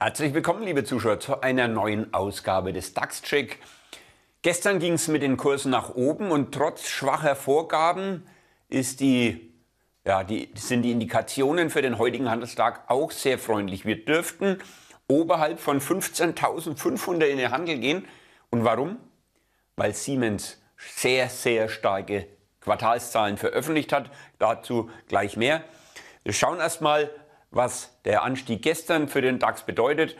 Herzlich willkommen, liebe Zuschauer, zu einer neuen Ausgabe des DAX-Check. Gestern ging es mit den Kursen nach oben und trotz schwacher Vorgaben die, ja, die, sind die Indikationen für den heutigen Handelstag auch sehr freundlich. Wir dürften oberhalb von 15.500 in den Handel gehen. Und warum? Weil Siemens sehr, sehr starke Quartalszahlen veröffentlicht hat. Dazu gleich mehr. Wir schauen erstmal, was der Anstieg gestern für den DAX bedeutet.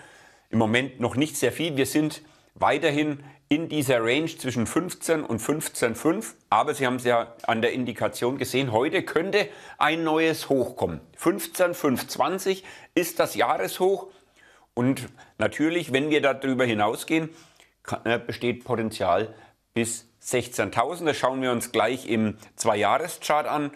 Im Moment noch nicht sehr viel. Wir sind weiterhin in dieser Range zwischen 15 und 15,5. Aber Sie haben es ja an der Indikation gesehen, heute könnte ein neues Hoch kommen. 15,520 ist das Jahreshoch. Und natürlich, wenn wir darüber hinausgehen, äh, besteht Potenzial bis 16.000. Das schauen wir uns gleich im Zwei-Jahres-Chart an.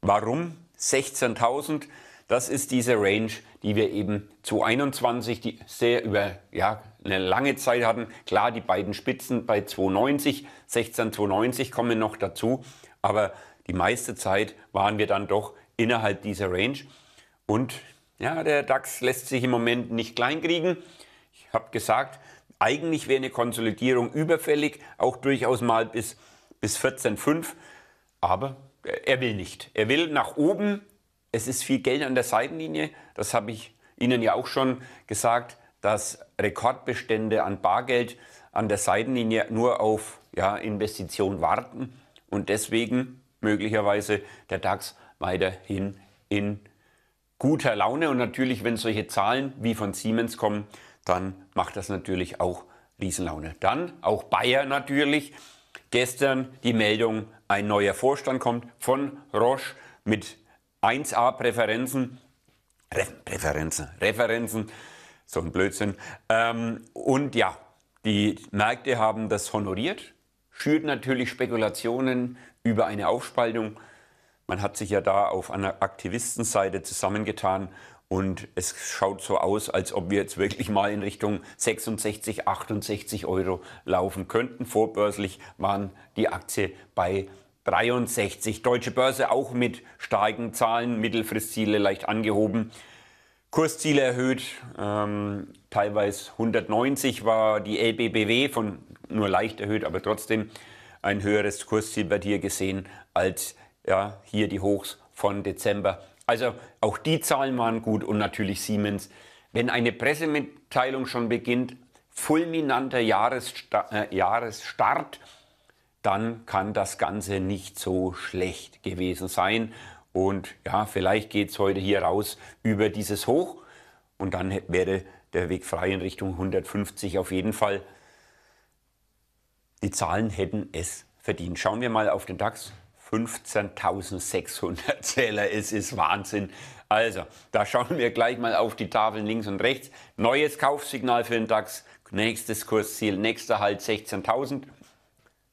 Warum 16.000? Das ist diese Range, die wir eben zu 21, die sehr über ja, eine lange Zeit hatten. Klar, die beiden Spitzen bei 290, 16, 290 kommen noch dazu, aber die meiste Zeit waren wir dann doch innerhalb dieser Range. Und ja, der DAX lässt sich im Moment nicht kleinkriegen. Ich habe gesagt, eigentlich wäre eine Konsolidierung überfällig, auch durchaus mal bis, bis 14,5. Aber er will nicht. Er will nach oben es ist viel Geld an der Seitenlinie. Das habe ich Ihnen ja auch schon gesagt, dass Rekordbestände an Bargeld an der Seitenlinie nur auf ja, Investition warten und deswegen möglicherweise der DAX weiterhin in guter Laune. Und natürlich, wenn solche Zahlen wie von Siemens kommen, dann macht das natürlich auch Riesenlaune. Dann auch Bayer natürlich. Gestern die Meldung, ein neuer Vorstand kommt von Roche mit 1A-Präferenzen, Re Präferenzen, Referenzen, so ein Blödsinn. Ähm, und ja, die Märkte haben das honoriert, schürt natürlich Spekulationen über eine Aufspaltung. Man hat sich ja da auf einer Aktivistenseite zusammengetan und es schaut so aus, als ob wir jetzt wirklich mal in Richtung 66, 68 Euro laufen könnten. Vorbörslich waren die Aktie bei 63. Deutsche Börse auch mit starken Zahlen, Mittelfristziele leicht angehoben. Kursziele erhöht, ähm, teilweise 190 war die LBBW von nur leicht erhöht, aber trotzdem ein höheres Kursziel wird hier gesehen als ja, hier die Hochs von Dezember. Also auch die Zahlen waren gut und natürlich Siemens. Wenn eine Pressemitteilung schon beginnt, fulminanter Jahressta äh, Jahresstart, dann kann das Ganze nicht so schlecht gewesen sein. Und ja, vielleicht geht es heute hier raus über dieses Hoch und dann wäre der Weg frei in Richtung 150 auf jeden Fall. Die Zahlen hätten es verdient. Schauen wir mal auf den DAX. 15.600 Zähler, es ist Wahnsinn. Also, da schauen wir gleich mal auf die Tafeln links und rechts. Neues Kaufsignal für den DAX, nächstes Kursziel, nächster Halt 16.000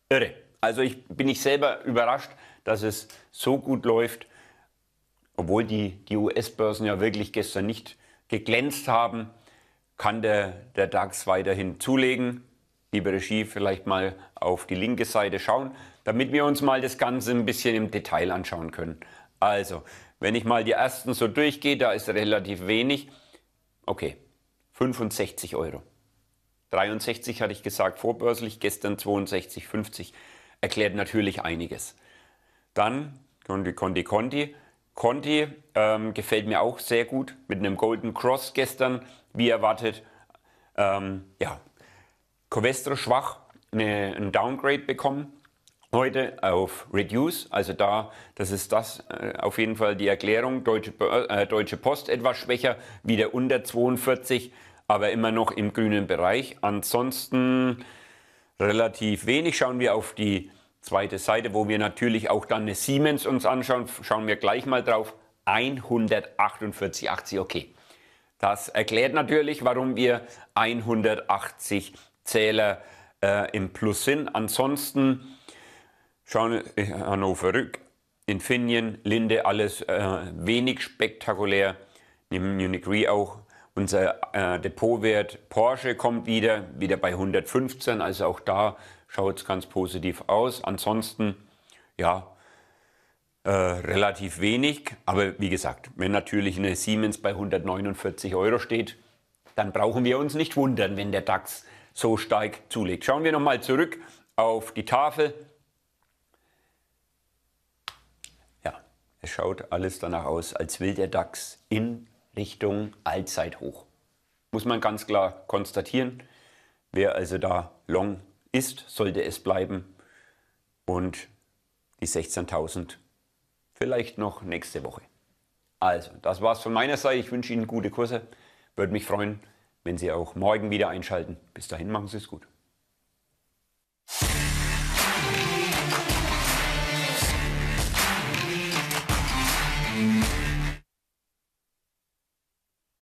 irre. Also ich bin ich selber überrascht, dass es so gut läuft, obwohl die, die US-Börsen ja wirklich gestern nicht geglänzt haben, kann der, der DAX weiterhin zulegen. Liebe Regie, vielleicht mal auf die linke Seite schauen, damit wir uns mal das Ganze ein bisschen im Detail anschauen können. Also, wenn ich mal die ersten so durchgehe, da ist relativ wenig. Okay, 65 Euro. 63 hatte ich gesagt vorbörslich, gestern 62,50. Erklärt natürlich einiges. Dann Conti, Conti, Conti. Conti ähm, gefällt mir auch sehr gut mit einem Golden Cross gestern, wie erwartet. Ähm, ja, Covestro schwach, eine, ein Downgrade bekommen. Heute auf Reduce, also da, das ist das äh, auf jeden Fall die Erklärung. Deutsche, äh, Deutsche Post etwas schwächer, wieder unter 42 aber immer noch im grünen Bereich. Ansonsten relativ wenig. Schauen wir auf die zweite Seite, wo wir natürlich auch dann eine Siemens uns anschauen. Schauen wir gleich mal drauf. 148,80. Okay. Das erklärt natürlich, warum wir 180 Zähler äh, im Plus sind. Ansonsten schauen wir äh, Hannover rück. Infineon, Linde, alles äh, wenig spektakulär. Munich Re auch unser äh, Depotwert Porsche kommt wieder, wieder bei 115, also auch da schaut es ganz positiv aus. Ansonsten, ja, äh, relativ wenig, aber wie gesagt, wenn natürlich eine Siemens bei 149 Euro steht, dann brauchen wir uns nicht wundern, wenn der DAX so stark zulegt. Schauen wir nochmal zurück auf die Tafel. Ja, es schaut alles danach aus, als will der DAX in Richtung Allzeithoch. Muss man ganz klar konstatieren. Wer also da long ist, sollte es bleiben. Und die 16.000 vielleicht noch nächste Woche. Also, das war's von meiner Seite. Ich wünsche Ihnen gute Kurse. Würde mich freuen, wenn Sie auch morgen wieder einschalten. Bis dahin machen Sie es gut.